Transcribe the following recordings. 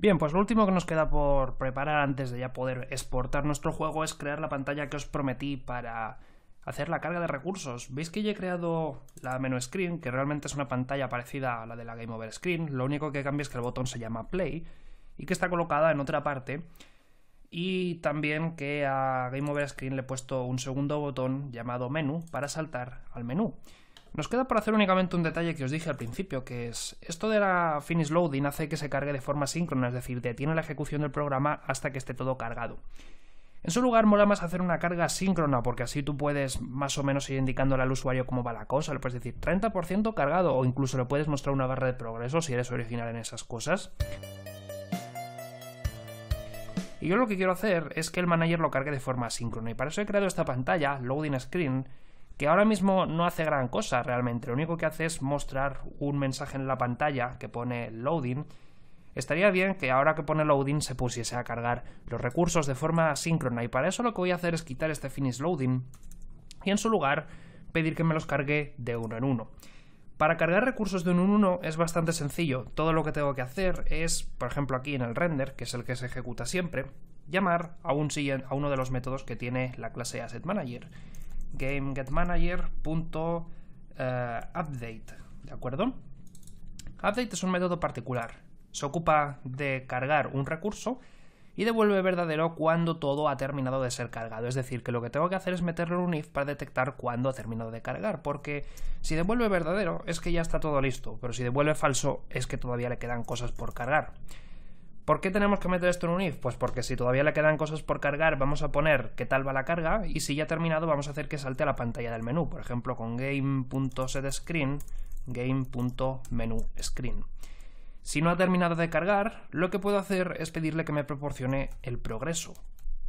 Bien, pues lo último que nos queda por preparar antes de ya poder exportar nuestro juego es crear la pantalla que os prometí para hacer la carga de recursos. Veis que ya he creado la menú screen, que realmente es una pantalla parecida a la de la Game Over Screen. Lo único que cambia es que el botón se llama Play y que está colocada en otra parte. Y también que a Game Over Screen le he puesto un segundo botón llamado menú para saltar al menú. Nos queda por hacer únicamente un detalle que os dije al principio, que es esto de la finish loading hace que se cargue de forma síncrona, es decir, detiene la ejecución del programa hasta que esté todo cargado. En su lugar, mola más hacer una carga síncrona, porque así tú puedes más o menos ir indicándole al usuario cómo va la cosa, le puedes decir 30% cargado o incluso le puedes mostrar una barra de progreso si eres original en esas cosas. Y yo lo que quiero hacer es que el manager lo cargue de forma síncrona, y para eso he creado esta pantalla, Loading Screen, que ahora mismo no hace gran cosa realmente, lo único que hace es mostrar un mensaje en la pantalla que pone loading. Estaría bien que ahora que pone loading se pusiese a cargar los recursos de forma asíncrona y para eso lo que voy a hacer es quitar este finish loading y en su lugar pedir que me los cargue de uno en uno. Para cargar recursos de uno en uno es bastante sencillo, todo lo que tengo que hacer es, por ejemplo aquí en el render, que es el que se ejecuta siempre, llamar a, un, a uno de los métodos que tiene la clase AssetManager. Manager GameGetManager.update, ¿de acuerdo? Update es un método particular. Se ocupa de cargar un recurso y devuelve verdadero cuando todo ha terminado de ser cargado. Es decir, que lo que tengo que hacer es meterle un if para detectar cuándo ha terminado de cargar, porque si devuelve verdadero es que ya está todo listo, pero si devuelve falso es que todavía le quedan cosas por cargar. ¿Por qué tenemos que meter esto en un if? Pues porque si todavía le quedan cosas por cargar, vamos a poner qué tal va la carga y si ya ha terminado vamos a hacer que salte a la pantalla del menú, por ejemplo con game.setScreen, game.menuScreen. Si no ha terminado de cargar, lo que puedo hacer es pedirle que me proporcione el progreso,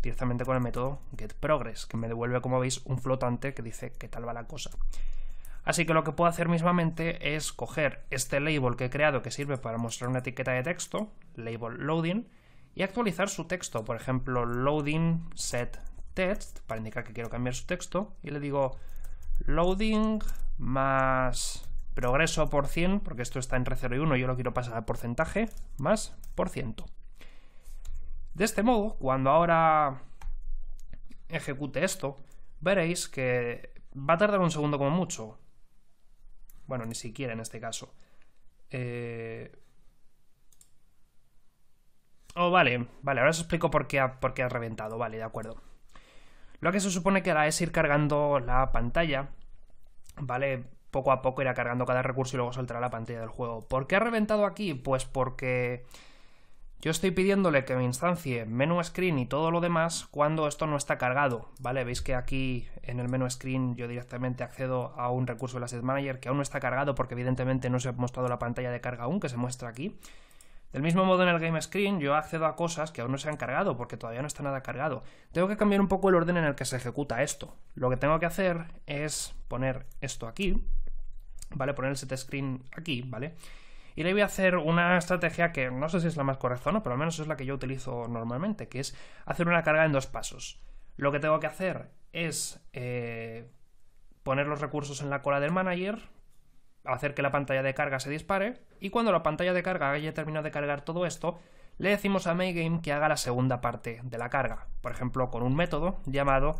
directamente con el método getProgress, que me devuelve, como veis, un flotante que dice qué tal va la cosa. Así que lo que puedo hacer mismamente es coger este label que he creado que sirve para mostrar una etiqueta de texto, label loading, y actualizar su texto. Por ejemplo, loading set text, para indicar que quiero cambiar su texto, y le digo loading más progreso por 100, porque esto está entre 0 y 1, yo lo quiero pasar a porcentaje, más por ciento. De este modo, cuando ahora ejecute esto, veréis que va a tardar un segundo como mucho. Bueno, ni siquiera en este caso. Eh, oh, vale, vale, ahora os explico por qué, ha, reventado, vale, de acuerdo. Lo que se supone que hará es ir cargando la pantalla, ¿vale? Poco a poco irá cargando cada recurso y luego soltará la pantalla del juego. ¿Por qué ha reventado aquí? Pues porque yo estoy pidiéndole que me instancie menú screen y todo lo demás cuando esto no está cargado, ¿vale? Veis que aquí en el menú screen yo directamente accedo a un recurso del Asset Manager que aún no está cargado porque evidentemente no se ha mostrado la pantalla de carga aún, que se muestra aquí. Del mismo modo en el Game Screen yo accedo a cosas que aún no se han cargado porque todavía no está nada cargado. Tengo que cambiar un poco el orden en el que se ejecuta esto. Lo que tengo que hacer es poner esto aquí, ¿vale? Poner el set screen aquí, ¿vale? Y le voy a hacer una estrategia que no sé si es la más correcta o no, pero al menos es la que yo utilizo normalmente, que es hacer una carga en dos pasos. Lo que tengo que hacer es eh, poner los recursos en la cola del manager, hacer que la pantalla de carga se dispare, y cuando la pantalla de carga haya terminado de cargar todo esto, le decimos a MayGame que haga la segunda parte de la carga, por ejemplo con un método llamado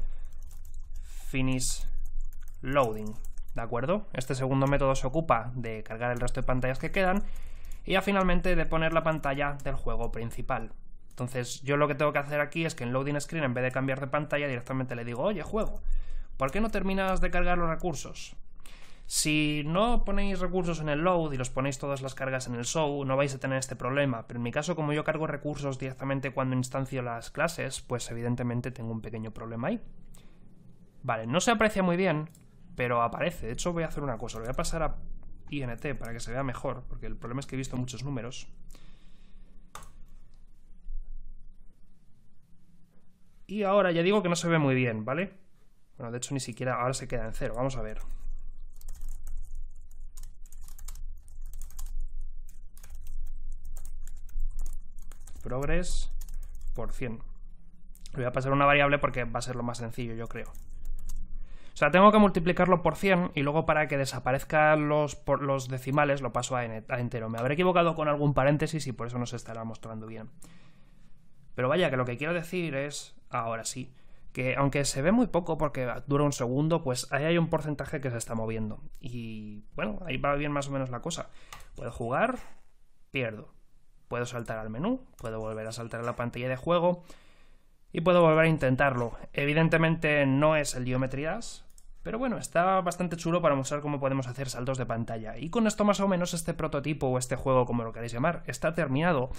finishLoading. ¿de acuerdo? Este segundo método se ocupa de cargar el resto de pantallas que quedan y finalmente de poner la pantalla del juego principal. Entonces yo lo que tengo que hacer aquí es que en loading screen en vez de cambiar de pantalla directamente le digo, oye juego, ¿por qué no terminas de cargar los recursos? Si no ponéis recursos en el load y los ponéis todas las cargas en el show, no vais a tener este problema, pero en mi caso como yo cargo recursos directamente cuando instancio las clases, pues evidentemente tengo un pequeño problema ahí. Vale, no se aprecia muy bien, pero aparece. De hecho, voy a hacer una cosa, lo voy a pasar a INT para que se vea mejor, porque el problema es que he visto muchos números. Y ahora ya digo que no se ve muy bien, ¿vale? Bueno, de hecho ni siquiera ahora se queda en cero, vamos a ver. Progress por 100. Le voy a pasar una variable porque va a ser lo más sencillo, yo creo sea, tengo que multiplicarlo por 100 y luego para que desaparezcan los, los decimales lo paso a, entero. Me habré equivocado con algún paréntesis y por eso no se estará mostrando bien. Pero vaya, que lo que quiero decir es, ahora sí, que aunque se ve muy poco porque dura un segundo, pues ahí hay un porcentaje que se está moviendo. Y bueno, ahí va bien más o menos la cosa. Puedo jugar, pierdo. Puedo saltar al menú, puedo volver a saltar a la pantalla de juego y puedo volver a intentarlo. Evidentemente no es el Geometry Dash, pero bueno, está bastante chulo para mostrar cómo podemos hacer saltos de pantalla. Y con esto más o menos este prototipo o este juego, como lo queréis llamar, está terminado.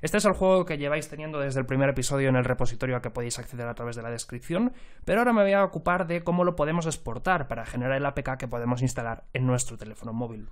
Este es el juego que lleváis teniendo desde el primer episodio en el repositorio a que podéis acceder a través de la descripción, pero ahora me voy a ocupar de cómo lo podemos exportar para generar el APK que podemos instalar en nuestro teléfono móvil.